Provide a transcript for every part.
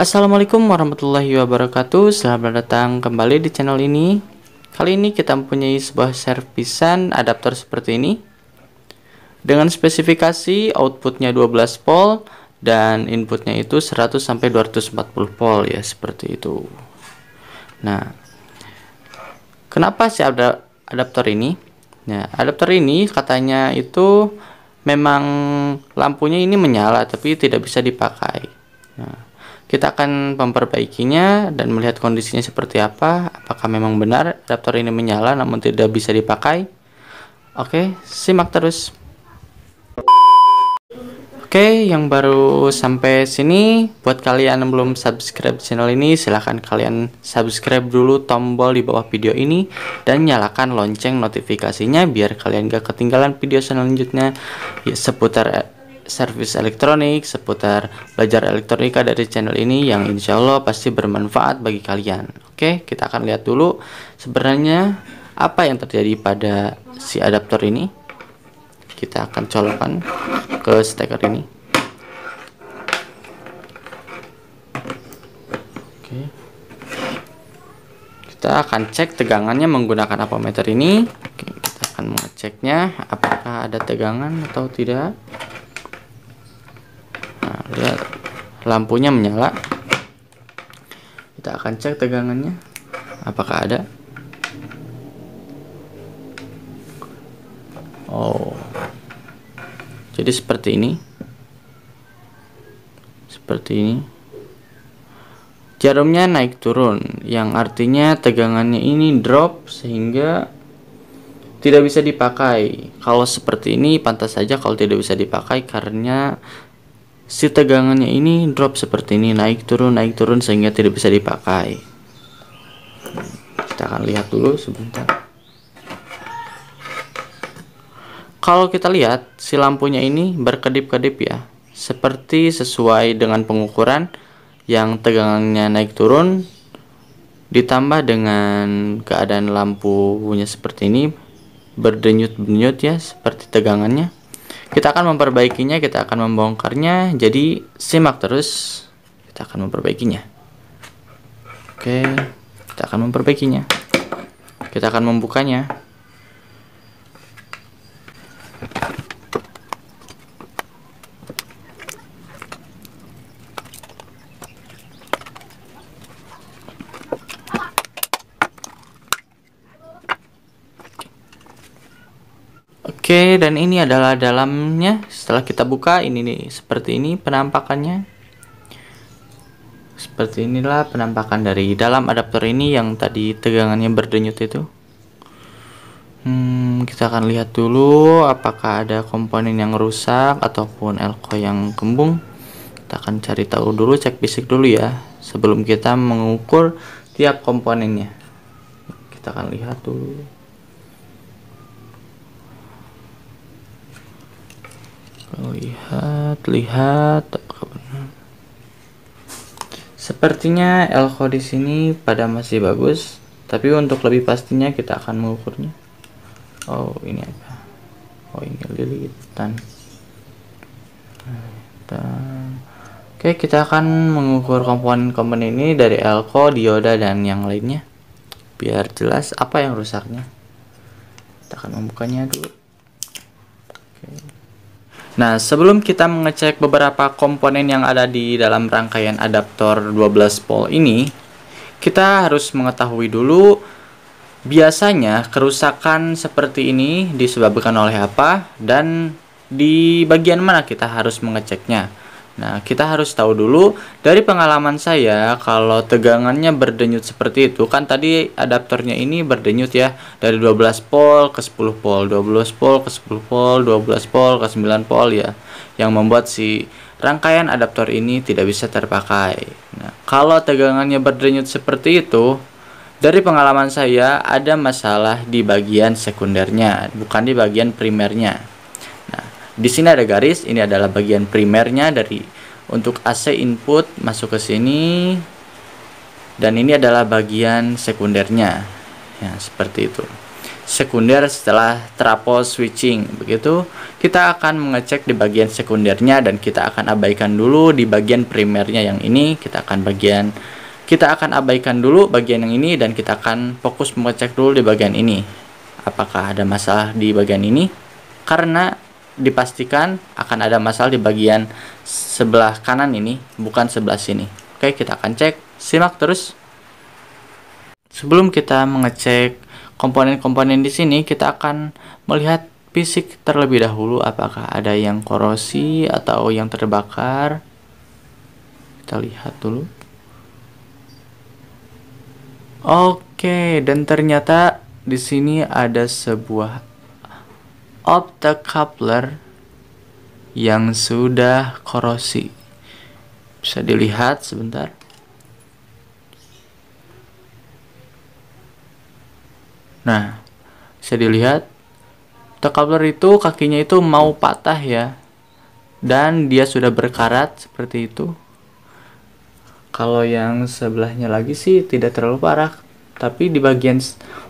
Assalamualaikum warahmatullahi wabarakatuh Selamat datang kembali di channel ini Kali ini kita mempunyai sebuah servisan adaptor seperti ini Dengan spesifikasi outputnya 12 volt Dan inputnya itu 100-240 volt ya seperti itu Nah Kenapa sih ada adaptor ini? Nah adaptor ini katanya itu memang lampunya ini menyala tapi tidak bisa dipakai Nah kita akan memperbaikinya dan melihat kondisinya seperti apa. Apakah memang benar adaptor ini menyala namun tidak bisa dipakai? Oke, simak terus. Oke, yang baru sampai sini, buat kalian yang belum subscribe channel ini, silahkan kalian subscribe dulu tombol di bawah video ini dan nyalakan lonceng notifikasinya biar kalian gak ketinggalan video selanjutnya ya, seputar Service elektronik, seputar belajar elektronika dari channel ini yang insya Allah pasti bermanfaat bagi kalian. Oke, kita akan lihat dulu sebenarnya apa yang terjadi pada si adaptor ini. Kita akan colokan ke steker ini. Oke. Kita akan cek tegangannya menggunakan apometer ini. Oke, kita akan mengeceknya apakah ada tegangan atau tidak. lampunya menyala kita akan cek tegangannya apakah ada oh jadi seperti ini seperti ini jarumnya naik turun yang artinya tegangannya ini drop sehingga tidak bisa dipakai kalau seperti ini pantas saja kalau tidak bisa dipakai karena si tegangannya ini drop seperti ini naik turun naik turun sehingga tidak bisa dipakai kita akan lihat dulu sebentar kalau kita lihat si lampunya ini berkedip-kedip ya seperti sesuai dengan pengukuran yang tegangannya naik turun ditambah dengan keadaan lampunya seperti ini berdenyut-denyut ya seperti tegangannya kita akan memperbaikinya, kita akan membongkarnya. Jadi simak terus, kita akan memperbaikinya. Oke, kita akan memperbaikinya. Kita akan membukanya. Oke, dan ini adalah dalamnya. Setelah kita buka, ini nih seperti ini penampakannya. Seperti inilah penampakan dari dalam adaptor ini yang tadi tegangannya berdenyut itu. Hmm, kita akan lihat dulu apakah ada komponen yang rusak ataupun elko yang kembung. Kita akan cari tahu dulu, cek fisik dulu ya, sebelum kita mengukur tiap komponennya. Kita akan lihat dulu. lihat lihat sepertinya elko di sini pada masih bagus tapi untuk lebih pastinya kita akan mengukurnya oh ini apa oh ini lilitan lilitan oke kita akan mengukur komponen-komponen ini dari elko dioda dan yang lainnya biar jelas apa yang rusaknya kita akan membukanya dulu Nah, sebelum kita mengecek beberapa komponen yang ada di dalam rangkaian adaptor 12 volt ini, kita harus mengetahui dulu biasanya kerusakan seperti ini disebabkan oleh apa dan di bagian mana kita harus mengeceknya. Nah, kita harus tahu dulu dari pengalaman saya kalau tegangannya berdenyut seperti itu kan tadi adaptornya ini berdenyut ya dari 12 volt ke 10 volt, 12 volt ke 10 volt, 12 volt ke 9 volt ya yang membuat si rangkaian adaptor ini tidak bisa terpakai. Nah, kalau tegangannya berdenyut seperti itu dari pengalaman saya ada masalah di bagian sekundernya, bukan di bagian primernya di sini ada garis ini adalah bagian primernya dari untuk AC input masuk ke sini dan ini adalah bagian sekundernya ya seperti itu sekunder setelah trapol switching begitu kita akan mengecek di bagian sekundernya dan kita akan abaikan dulu di bagian primernya yang ini kita akan bagian kita akan abaikan dulu bagian yang ini dan kita akan fokus mengecek dulu di bagian ini apakah ada masalah di bagian ini karena dipastikan akan ada masalah di bagian sebelah kanan ini, bukan sebelah sini. Oke, kita akan cek. Simak terus. Sebelum kita mengecek komponen-komponen di sini, kita akan melihat fisik terlebih dahulu apakah ada yang korosi atau yang terbakar. Kita lihat dulu. Oke, dan ternyata di sini ada sebuah optocoupler yang sudah korosi. Bisa dilihat sebentar. Nah, bisa dilihat optocoupler itu kakinya itu mau patah ya. Dan dia sudah berkarat seperti itu. Kalau yang sebelahnya lagi sih tidak terlalu parah tapi di bagian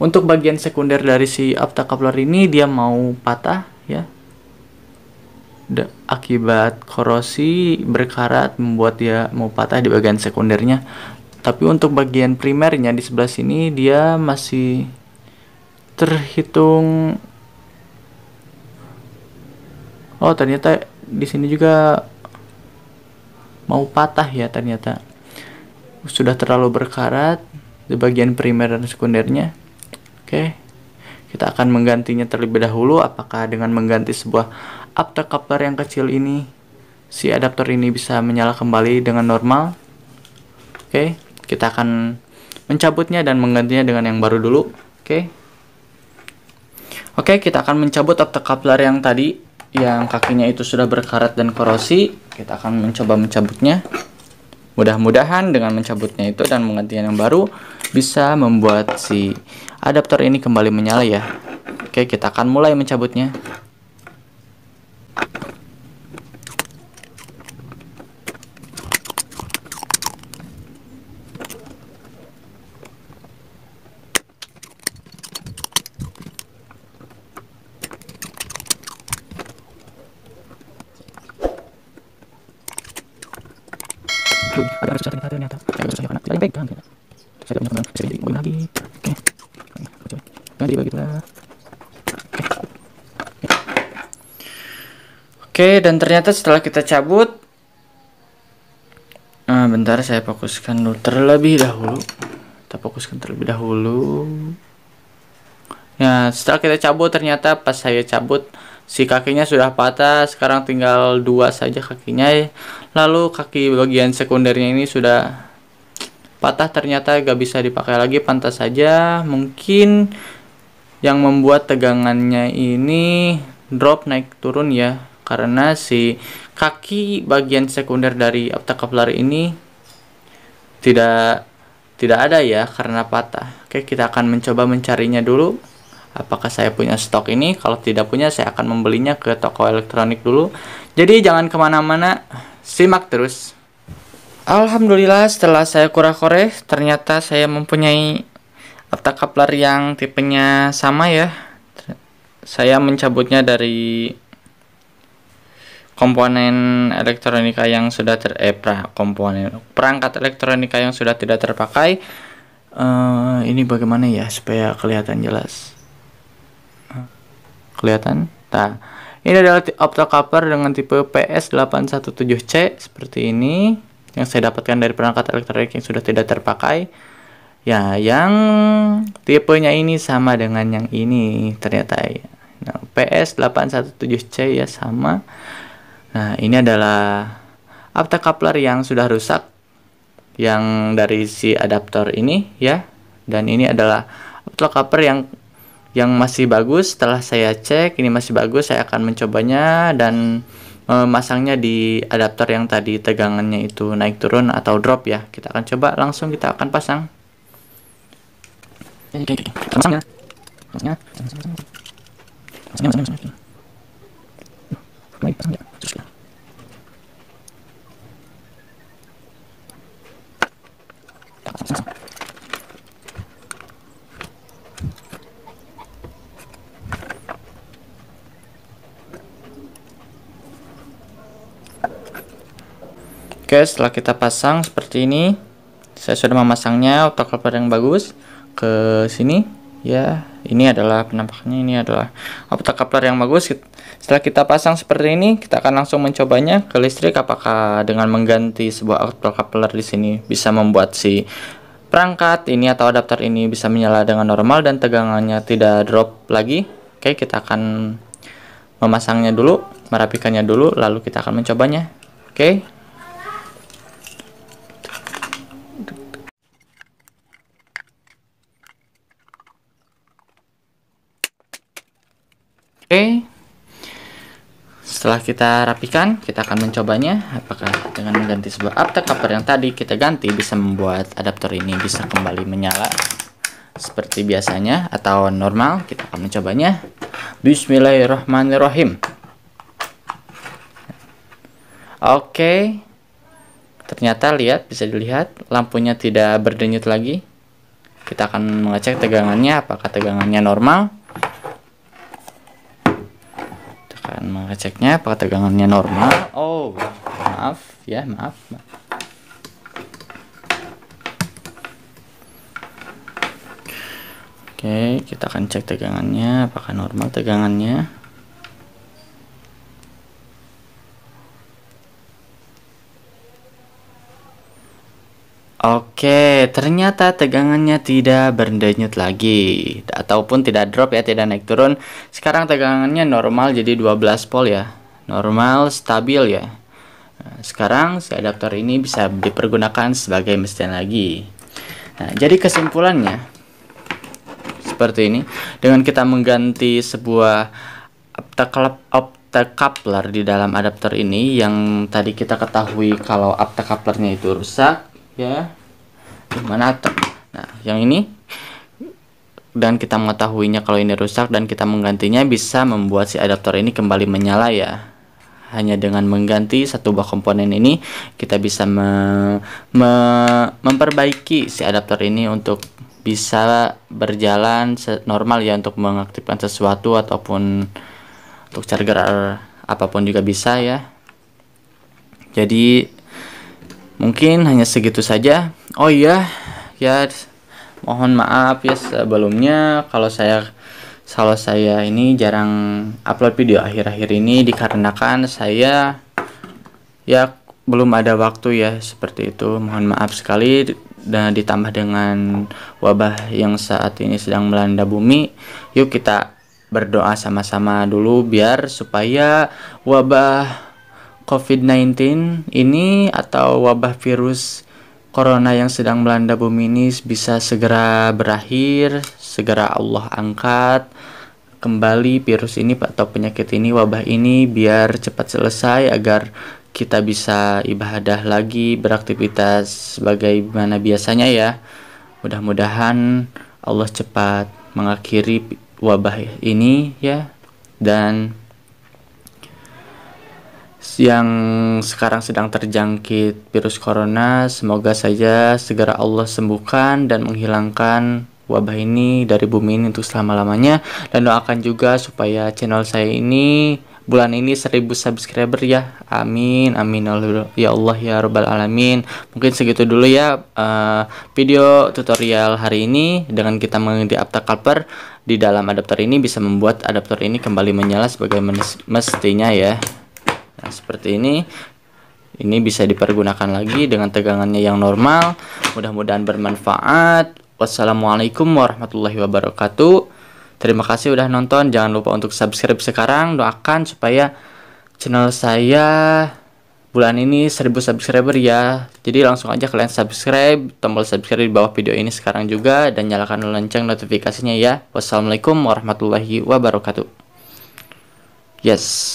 untuk bagian sekunder dari si aptakaplar ini dia mau patah ya De, akibat korosi berkarat membuat dia mau patah di bagian sekundernya tapi untuk bagian primernya di sebelah sini dia masih terhitung oh ternyata di sini juga mau patah ya ternyata sudah terlalu berkarat di bagian primer dan sekundernya. Oke, kita akan menggantinya terlebih dahulu. Apakah dengan mengganti sebuah adapter coupler yang kecil ini, si adaptor ini bisa menyala kembali dengan normal? Oke, kita akan mencabutnya dan menggantinya dengan yang baru dulu. Oke. Oke, kita akan mencabut adapter coupler yang tadi yang kakinya itu sudah berkarat dan korosi. Kita akan mencoba mencabutnya. Mudah-mudahan dengan mencabutnya itu dan menggantian yang baru bisa membuat si adaptor ini kembali menyala ya. Oke, kita akan mulai mencabutnya. Oke, dan ternyata setelah kita cabut Nah, bentar saya fokuskan dulu terlebih dahulu. Kita fokuskan terlebih dahulu. Nah, setelah kita cabut ternyata pas saya cabut si kakinya sudah patah, sekarang tinggal dua saja kakinya. Lalu kaki bagian sekundernya ini sudah patah ternyata gak bisa dipakai lagi, pantas saja mungkin yang membuat tegangannya ini drop naik turun ya karena si kaki bagian sekunder dari apta ini tidak tidak ada ya karena patah. Oke, kita akan mencoba mencarinya dulu. Apakah saya punya stok ini? Kalau tidak punya, saya akan membelinya ke toko elektronik dulu. Jadi jangan kemana-mana, simak terus. Alhamdulillah setelah saya korek kore ternyata saya mempunyai apta kaplar yang tipenya sama ya. Saya mencabutnya dari komponen elektronika yang sudah ter eh pra, komponen perangkat elektronika yang sudah tidak terpakai uh, ini bagaimana ya supaya kelihatan jelas kelihatan nah ini adalah optocoupler dengan tipe PS817C seperti ini yang saya dapatkan dari perangkat elektronik yang sudah tidak terpakai ya yang tipenya ini sama dengan yang ini ternyata ya nah, PS817C ya sama Nah, ini adalah after coupler yang sudah rusak yang dari si adaptor ini ya. Dan ini adalah after coupler yang yang masih bagus setelah saya cek ini masih bagus saya akan mencobanya dan memasangnya eh, di adaptor yang tadi tegangannya itu naik turun atau drop ya kita akan coba langsung kita akan pasang pasangnya pasangnya pasangnya Oke, setelah kita pasang seperti ini, saya sudah memasangnya autocover yang bagus ke sini. Ya, ini adalah penampakannya ini adalah kapler yang bagus. Setelah kita pasang seperti ini, kita akan langsung mencobanya ke listrik apakah dengan mengganti sebuah outdoor coupler di sini bisa membuat si perangkat ini atau adaptor ini bisa menyala dengan normal dan tegangannya tidak drop lagi. Oke, kita akan memasangnya dulu, merapikannya dulu, lalu kita akan mencobanya. Oke, Oke, okay, setelah kita rapikan, kita akan mencobanya apakah dengan mengganti sebuah aptek cover yang tadi kita ganti bisa membuat adaptor ini bisa kembali menyala seperti biasanya atau normal. Kita akan mencobanya. Bismillahirrahmanirrahim. Oke. Ternyata lihat bisa dilihat lampunya tidak berdenyut lagi. Kita akan mengecek tegangannya apakah tegangannya normal akan mengeceknya apakah tegangannya normal. Oh, maaf ya, maaf. Oke, kita akan cek tegangannya apakah normal tegangannya. Oke, ternyata tegangannya tidak berdenyut lagi ataupun tidak drop ya, tidak naik turun. Sekarang tegangannya normal jadi 12 volt ya. Normal, stabil ya. Nah, sekarang si adaptor ini bisa dipergunakan sebagai mesin lagi. Nah, jadi kesimpulannya seperti ini. Dengan kita mengganti sebuah optocoupler di dalam adaptor ini yang tadi kita ketahui kalau optocouplernya itu rusak ya mana nah yang ini dan kita mengetahuinya kalau ini rusak dan kita menggantinya bisa membuat si adaptor ini kembali menyala ya hanya dengan mengganti satu buah komponen ini kita bisa me, me, memperbaiki si adaptor ini untuk bisa berjalan normal ya untuk mengaktifkan sesuatu ataupun untuk charger apapun juga bisa ya jadi Mungkin hanya segitu saja. Oh iya, ya mohon maaf ya sebelumnya kalau saya kalau saya ini jarang upload video akhir-akhir ini dikarenakan saya ya belum ada waktu ya seperti itu mohon maaf sekali dan ditambah dengan wabah yang saat ini sedang melanda bumi yuk kita berdoa sama-sama dulu biar supaya wabah COVID-19 ini atau wabah virus corona yang sedang melanda bumi ini bisa segera berakhir, segera Allah angkat kembali virus ini atau penyakit ini, wabah ini biar cepat selesai agar kita bisa ibadah lagi, beraktivitas sebagaimana biasanya ya. Mudah-mudahan Allah cepat mengakhiri wabah ini ya dan yang sekarang sedang terjangkit virus corona, semoga saja segera Allah sembuhkan dan menghilangkan wabah ini dari bumi ini untuk selama-lamanya dan doakan juga supaya channel saya ini bulan ini 1000 subscriber ya amin amin ya Allah ya robbal alamin mungkin segitu dulu ya uh, video tutorial hari ini dengan kita mengganti aftercover di dalam adaptor ini bisa membuat adaptor ini kembali menyala sebagai mestinya ya Nah, seperti ini. Ini bisa dipergunakan lagi dengan tegangannya yang normal. Mudah-mudahan bermanfaat. Wassalamualaikum warahmatullahi wabarakatuh. Terima kasih sudah nonton. Jangan lupa untuk subscribe sekarang. Doakan supaya channel saya bulan ini 1000 subscriber ya. Jadi langsung aja kalian subscribe, tombol subscribe di bawah video ini sekarang juga dan nyalakan lonceng notifikasinya ya. Wassalamualaikum warahmatullahi wabarakatuh. Yes.